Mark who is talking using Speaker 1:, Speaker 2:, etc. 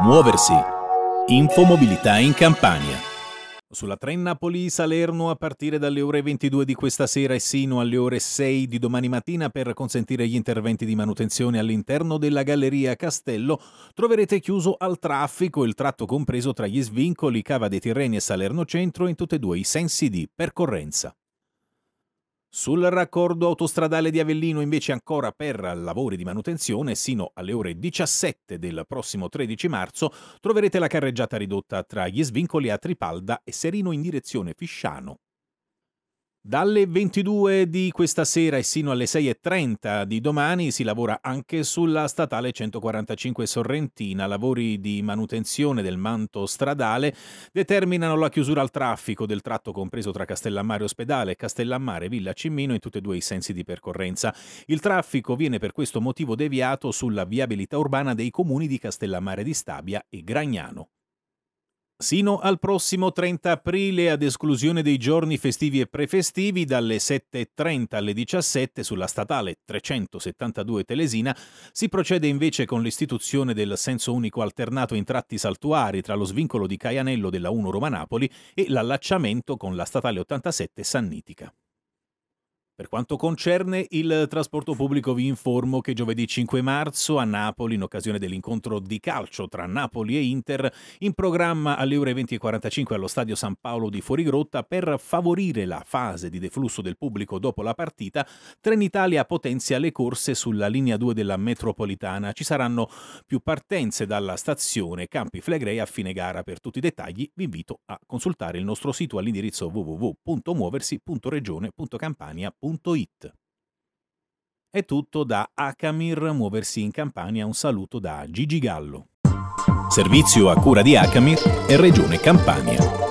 Speaker 1: Muoversi. Info Mobilità in Campania. Sulla Tren Napoli-Salerno a partire dalle ore 22 di questa sera e sino alle ore 6 di domani mattina per consentire gli interventi di manutenzione all'interno della Galleria Castello troverete chiuso al traffico il tratto compreso tra gli svincoli Cava dei Tirreni e Salerno Centro in tutti e due i sensi di percorrenza. Sul raccordo autostradale di Avellino invece ancora per lavori di manutenzione sino alle ore 17 del prossimo 13 marzo troverete la carreggiata ridotta tra gli svincoli a Tripalda e Serino in direzione Fisciano dalle 22 di questa sera e sino alle 6.30 di domani si lavora anche sulla statale 145 Sorrentina. Lavori di manutenzione del manto stradale determinano la chiusura al traffico del tratto compreso tra Castellammare Ospedale e Castellammare Villa Cimmino in tutti e due i sensi di percorrenza. Il traffico viene per questo motivo deviato sulla viabilità urbana dei comuni di Castellammare di Stabia e Gragnano. Sino al prossimo 30 aprile, ad esclusione dei giorni festivi e prefestivi, dalle 7.30 alle 17 sulla statale 372 Telesina, si procede invece con l'istituzione del senso unico alternato in tratti saltuari tra lo svincolo di Caianello della 1 Roma Napoli e l'allacciamento con la statale 87 Sannitica. Per quanto concerne il trasporto pubblico vi informo che giovedì 5 marzo a Napoli, in occasione dell'incontro di calcio tra Napoli e Inter, in programma alle ore 20.45 allo Stadio San Paolo di Fuorigrotta, per favorire la fase di deflusso del pubblico dopo la partita, Trenitalia potenzia le corse sulla linea 2 della metropolitana. Ci saranno più partenze dalla stazione Campi Flegrei a fine gara. Per tutti i dettagli vi invito a consultare il nostro sito all'indirizzo www.muoversi.regione.campania.com www.it. È tutto da Acamir muoversi in Campania. Un saluto da Gigi Gallo. Servizio a cura di Acamir e Regione Campania.